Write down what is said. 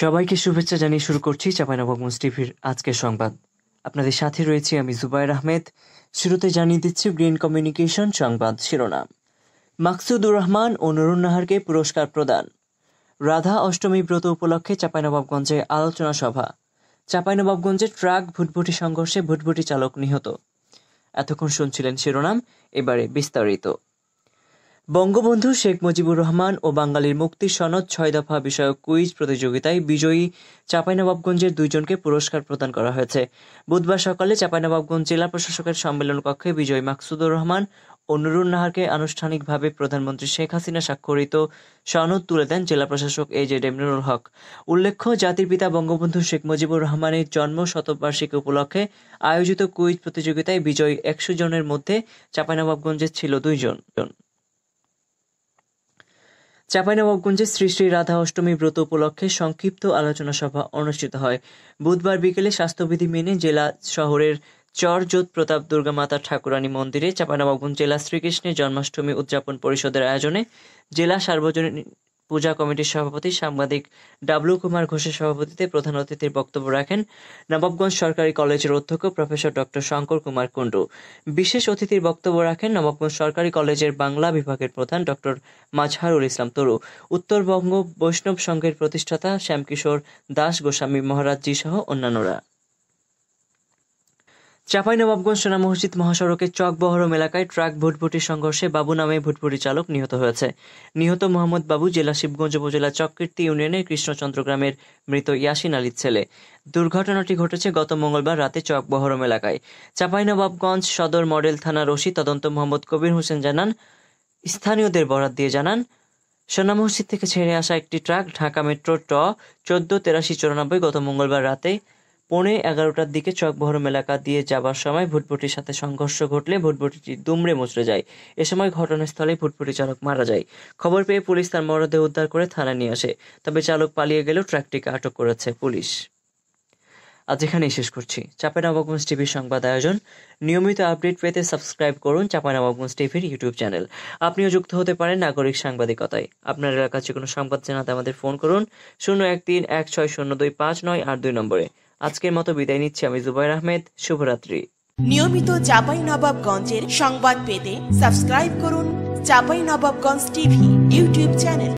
সবাইকে শুভেচ্ছা জানিয়ে শুরু করছি চাপাইনবাবগঞ্জ টিভির আজকের সংবাদ আপনাদের সাথে রয়েছি আমি জুবাইর আহমেদ শুরুতে জানিয়ে দিচ্ছি গ্রিন কমিউনিকেশন সংবাদ শিরোনাম মাকসুদুর রহমান ও নরুন নাহারকে পুরস্কার প্রদান রাধা অষ্টমী ব্রত উপলক্ষে চাপাইনবাবগঞ্জে আলোচনা সভা চাপাইনবাবগঞ্জে ট্রাক ভুটভুটি সংঘর্ষে ভুটভুটি চালক নিহত এতক্ষণ শুনছিলেন শিরোনাম এবারে বিস্তারিত বঙ্গবন্ধু শেখ মুজিবুর রহমান ও বাঙালির মুক্তির সনদ ছয় দফা বিষয়ক কুইজ প্রতিযোগিতায় বিজয়ী চাঁপাইনবাবগঞ্জের দুইজনকে পুরস্কার প্রদান করা হয়েছে বুধবার সকালে চাঁপাইনবাবগঞ্জ জেলা প্রশাসকের সম্মেলন কক্ষে বিজয়ী মাকসুদুর রহমান ও নুরুল নাহারকে আনুষ্ঠানিকভাবে প্রধানমন্ত্রী শেখ হাসিনা স্বাক্ষরিত সনদ তুলে দেন জেলা প্রশাসক এ জে ডেমনুরুল হক উল্লেখ্য জাতির পিতা বঙ্গবন্ধু শেখ মুজিবুর রহমানের জন্ম শতবার্ষিকী উপলক্ষে আয়োজিত কুইজ প্রতিযোগিতায় বিজয়ী একশো জনের মধ্যে চাঁপাইনবাবগঞ্জের ছিল দুইজন চাঁপাইনবাবগঞ্জে শ্রী শ্রী রাধা অষ্টমী ব্রত উপলক্ষে সংক্ষিপ্ত আলোচনা সভা অনুষ্ঠিত হয় বুধবার বিকেলে স্বাস্থ্যবিধি মেনে জেলা শহরের চরজোত প্রতাপ দুর্গা মাতা ঠাকুরানী মন্দিরে চাঁপানবাবগঞ্জ জেলা শ্রীকৃষ্ণের জন্মাষ্টমী উদযাপন পরিষদের আয়োজনে জেলা সার্বজনীন পূজা কমিটির সভাপতি সাংবাদিক ডাব্লু কুমার ঘোষের সভাপতিতে প্রধান অতিথির বক্তব্য রাখেন নবাবগঞ্জ সরকারি কলেজের অধ্যক্ষ প্রফেসর ডক্টর শঙ্কর কুমার কুণ্ডু বিশেষ অতিথির বক্তব্য রাখেন নবাবগঞ্জ সরকারি কলেজের বাংলা বিভাগের প্রধান ডক্টর মাঝহারুল ইসলাম তরু উত্তরবঙ্গ বৈষ্ণব সংঘের প্রতিষ্ঠাতা শ্যামকিশোর দাস গোস্বামী মহারাজজি সহ অন্যান্যরা নবাবগঞ্জ সোনা মসজিদ মহাসড়কে চকবহরম এলাকায় ট্রাক ভুটভুটির সংঘর্ষে বাবু নামে ভুটভুটি চালক নিহত হয়েছে নিহত মোহাম্মদ বাবু জেলা শিবগঞ্জ উপজেলা চককীর্তি ইউনিয়নের কৃষ্ণচন্দ্র গ্রামের মৃত ইয়াসিন আলীর ছেলে দুর্ঘটনাটি ঘটেছে গত মঙ্গলবার রাতে চকবহরম এলাকায় এলাকায় চাঁপাইনবাবগঞ্জ সদর মডেল থানার ওসি তদন্ত মোহাম্মদ কবির হোসেন জানান স্থানীয়দের বরাত দিয়ে জানান সোনা মসজিদ থেকে ছেড়ে আসা একটি ট্রাক ঢাকা মেট্রো ট চোদ্দ তেরাশি চুরানব্বই গত মঙ্গলবার রাতে পৌনে এগারোটার দিকে চকবহরম এলাকা দিয়ে যাবার সময় ভুটভুটির সাথে সংঘর্ষ ঘটলে ভুটভুটিটি দুমড়ে মুচড়ে যায় এ সময় ঘটনাস্থলে ভুটভুটি চালক মারা যায় খবর পেয়ে পুলিশ তার মরদেহ উদ্ধার করে থানায় নিয়ে আসে তবে চালক পালিয়ে গেলেও ট্রাকটিকে আটক করেছে পুলিশ আজ এখানেই শেষ করছি চাপানাবাবগঞ্জ টিভির সংবাদ আয়োজন নিয়মিত আপডেট পেতে সাবস্ক্রাইব করুন চাপানাবাবগঞ্জ টিভির ইউটিউব চ্যানেল আপনিও যুক্ত হতে পারেন নাগরিক সাংবাদিকতায় আপনার এলাকার যে কোনো সংবাদ জানাতে আমাদের ফোন করুন শূন্য এক তিন এক ছয় শূন্য দুই পাঁচ নয় আট দুই নম্বরে আজকের মতো বিদায় নিচ্ছি আমি জুবাইর আহমেদ শুভরাত্রি নিয়মিত চাপাই নবাবগঞ্জের সংবাদ পেতে সাবস্ক্রাইব করুন Chapai Nawabganj TV YouTube channel